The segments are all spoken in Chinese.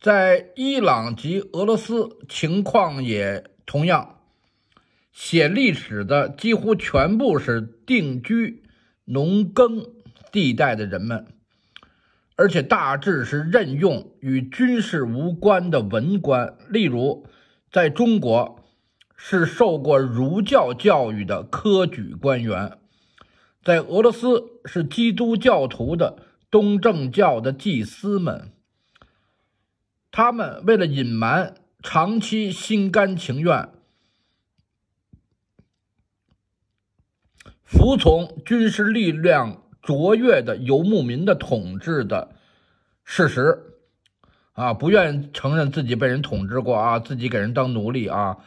在伊朗及俄罗斯，情况也同样。写历史的几乎全部是定居农耕地带的人们，而且大致是任用与军事无关的文官。例如，在中国是受过儒教教育的科举官员，在俄罗斯是基督教徒的东正教的祭司们。他们为了隐瞒长期心甘情愿服从军事力量卓越的游牧民的统治的事实，啊，不愿承认自己被人统治过啊，自己给人当奴隶啊，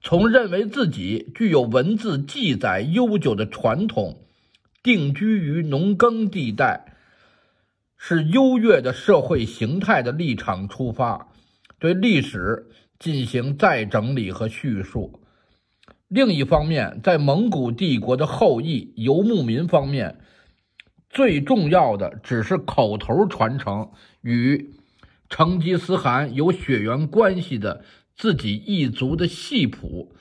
从认为自己具有文字记载悠久的传统，定居于农耕地带。是优越的社会形态的立场出发，对历史进行再整理和叙述。另一方面，在蒙古帝国的后裔游牧民方面，最重要的只是口头传承与成吉思汗有血缘关系的自己一族的系谱。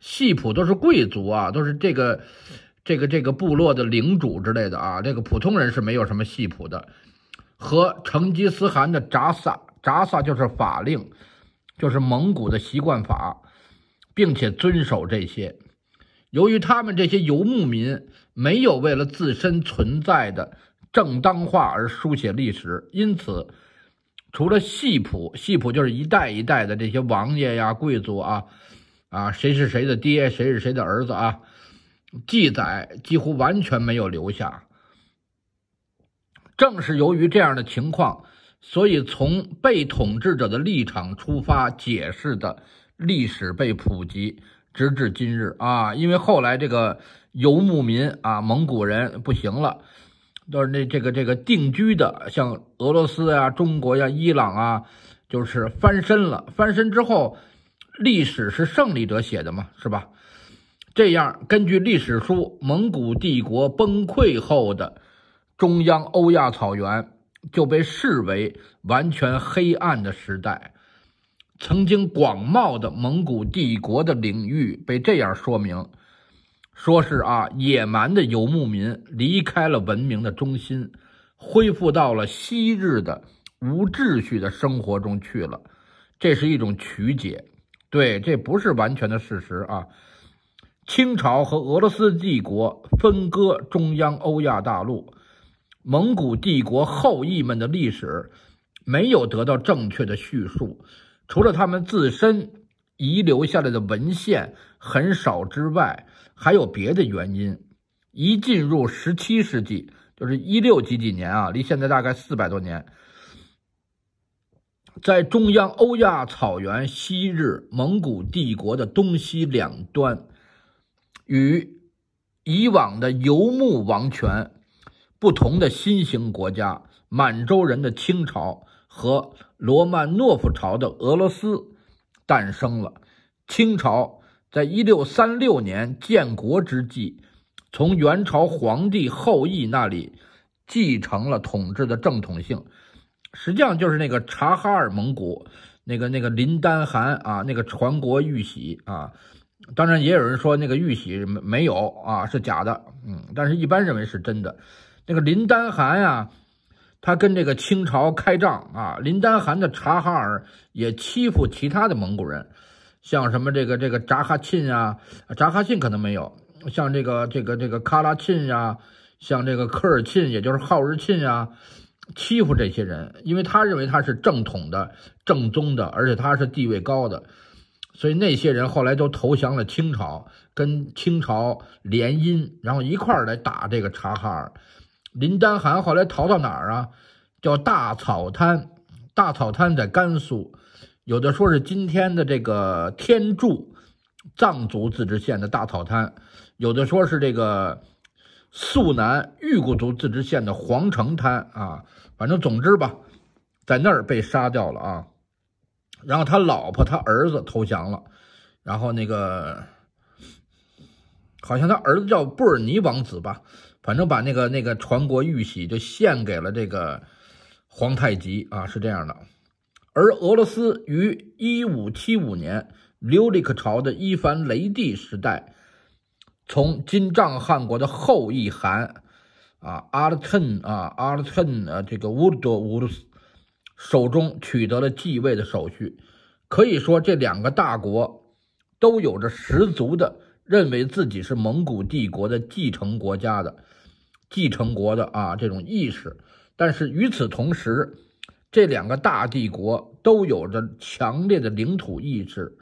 系谱都是贵族啊，都是这个、这个、这个部落的领主之类的啊。这个普通人是没有什么系谱的。和成吉思汗的札萨，札萨就是法令，就是蒙古的习惯法，并且遵守这些。由于他们这些游牧民没有为了自身存在的正当化而书写历史，因此除了系谱，系谱就是一代一代的这些王爷呀、贵族啊，啊，谁是谁的爹，谁是谁的儿子啊，记载几乎完全没有留下。正是由于这样的情况，所以从被统治者的立场出发解释的历史被普及，直至今日啊。因为后来这个游牧民啊，蒙古人不行了，都是那这个这个定居的，像俄罗斯呀、中国呀、伊朗啊，就是翻身了。翻身之后，历史是胜利者写的嘛，是吧？这样根据历史书，蒙古帝国崩溃后的。中央欧亚草原就被视为完全黑暗的时代。曾经广袤的蒙古帝国的领域被这样说明，说是啊，野蛮的游牧民离开了文明的中心，恢复到了昔日的无秩序的生活中去了。这是一种曲解，对，这不是完全的事实啊。清朝和俄罗斯帝国分割中央欧亚大陆。蒙古帝国后裔们的历史没有得到正确的叙述，除了他们自身遗留下来的文献很少之外，还有别的原因。一进入十七世纪，就是一六几几年啊，离现在大概四百多年，在中央欧亚草原昔日蒙古帝国的东西两端，与以往的游牧王权。不同的新型国家——满洲人的清朝和罗曼诺夫朝的俄罗斯诞生了。清朝在一六三六年建国之际，从元朝皇帝后裔那里继承了统治的正统性，实际上就是那个察哈尔蒙古那个那个林丹汗啊，那个传国玉玺啊。当然，也有人说那个玉玺没没有啊，是假的。嗯，但是一般认为是真的。那个林丹汗啊，他跟这个清朝开仗啊。林丹汗的察哈尔也欺负其他的蒙古人，像什么这个这个扎哈沁啊，扎哈沁可能没有，像这个这个这个喀拉沁呀，像这个科尔沁，也就是浩日沁啊，欺负这些人，因为他认为他是正统的、正宗的，而且他是地位高的，所以那些人后来都投降了清朝，跟清朝联姻，然后一块儿来打这个察哈尔。林丹汗后来逃到哪儿啊？叫大草滩，大草滩在甘肃，有的说是今天的这个天柱，藏族自治县的大草滩，有的说是这个肃南裕固族自治县的皇城滩啊。反正总之吧，在那儿被杀掉了啊。然后他老婆、他儿子投降了，然后那个好像他儿子叫布尔尼王子吧。反正把那个那个传国玉玺就献给了这个皇太极啊，是这样的。而俄罗斯于一五七五年，琉利克朝的伊凡雷帝时代，从金帐汗国的后裔汗啊阿尔岑啊阿尔岑啊这个乌多乌鲁斯手中取得了继位的手续。可以说，这两个大国都有着十足的认为自己是蒙古帝国的继承国家的。继承国的啊这种意识，但是与此同时，这两个大帝国都有着强烈的领土意志，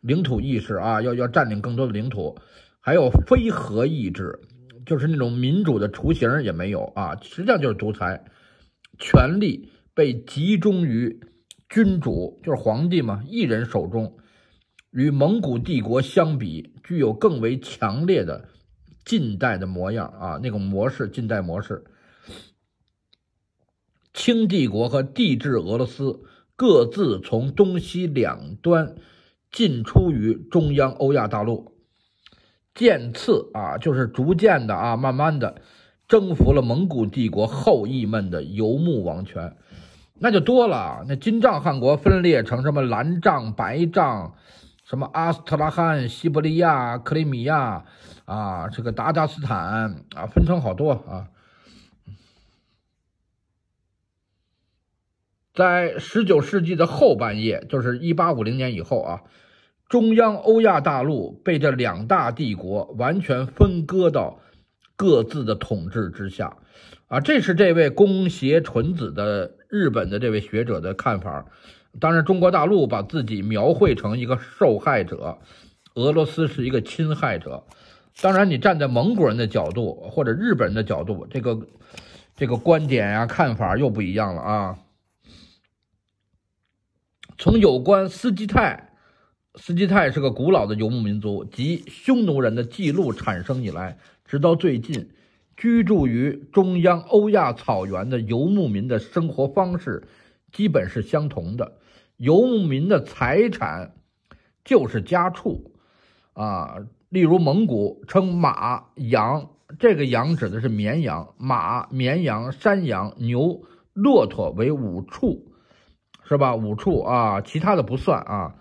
领土意识啊要要占领更多的领土，还有非合意志，就是那种民主的雏形也没有啊，实际上就是独裁，权力被集中于君主，就是皇帝嘛一人手中。与蒙古帝国相比，具有更为强烈的。近代的模样啊，那个模式，近代模式，清帝国和帝制俄罗斯各自从东西两端进出于中央欧亚大陆，渐次啊，就是逐渐的啊，慢慢的征服了蒙古帝国后裔们的游牧王权，那就多了，那金帐汗国分裂成什么蓝帐、白帐。什么阿斯特拉罕、西伯利亚、克里米亚，啊，这个达吉斯坦，啊，分成好多啊。在十九世纪的后半叶，就是一八五零年以后啊，中央欧亚大陆被这两大帝国完全分割到各自的统治之下，啊，这是这位宫协纯子的日本的这位学者的看法。当然，中国大陆把自己描绘成一个受害者，俄罗斯是一个侵害者。当然，你站在蒙古人的角度或者日本人的角度，这个这个观点呀看法又不一样了啊。从有关斯基泰，斯基泰是个古老的游牧民族及匈奴人的记录产生以来，直到最近，居住于中央欧亚草原的游牧民的生活方式。基本是相同的，游牧民的财产就是家畜，啊，例如蒙古称马、羊，这个羊指的是绵羊，马、绵羊、山羊、牛、骆驼为五畜，是吧？五畜啊，其他的不算啊。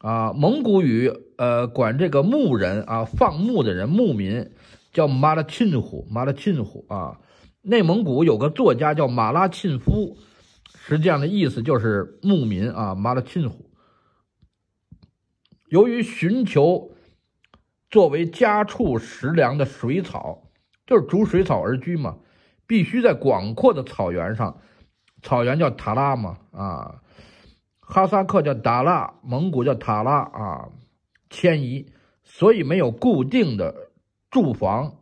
啊，蒙古语，呃，管这个牧人啊，放牧的人，牧民叫马拉沁虎，马拉沁虎啊。内蒙古有个作家叫马拉沁夫。实际上的意思就是牧民啊，马勒沁虎。由于寻求作为家畜食粮的水草，就是逐水草而居嘛，必须在广阔的草原上，草原叫塔拉嘛，啊，哈萨克叫达拉，蒙古叫塔拉啊，迁移，所以没有固定的住房，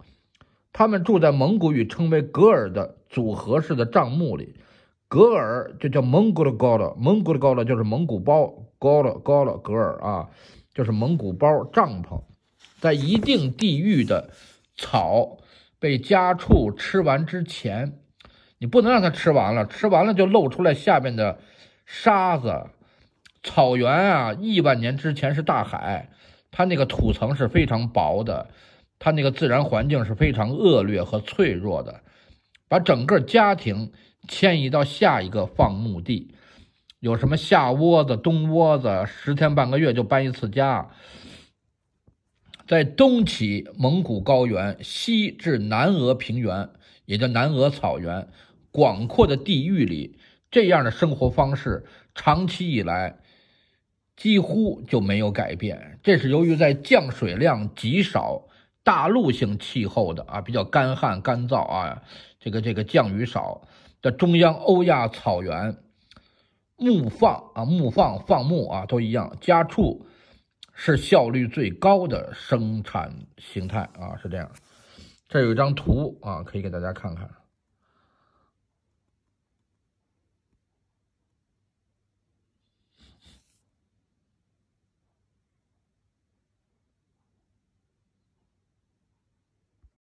他们住在蒙古语称为格尔的组合式的帐幕里。格尔就叫蒙古的高勒，蒙古的高勒就是蒙古包高勒高勒格尔啊，就是蒙古包帐篷。在一定地域的草被家畜吃完之前，你不能让它吃完了，吃完了就露出来下面的沙子。草原啊，亿万年之前是大海，它那个土层是非常薄的，它那个自然环境是非常恶劣和脆弱的，把整个家庭。迁移到下一个放牧地，有什么夏窝子、冬窝子，十天半个月就搬一次家。在东起蒙古高原、西至南俄平原（也叫南俄草原）广阔的地域里，这样的生活方式长期以来几乎就没有改变。这是由于在降水量极少、大陆性气候的啊，比较干旱、干燥啊，这个这个降雨少。在中央欧亚草原，牧放啊，牧放放牧啊，都一样，家畜是效率最高的生产形态啊，是这样。这有一张图啊，可以给大家看看。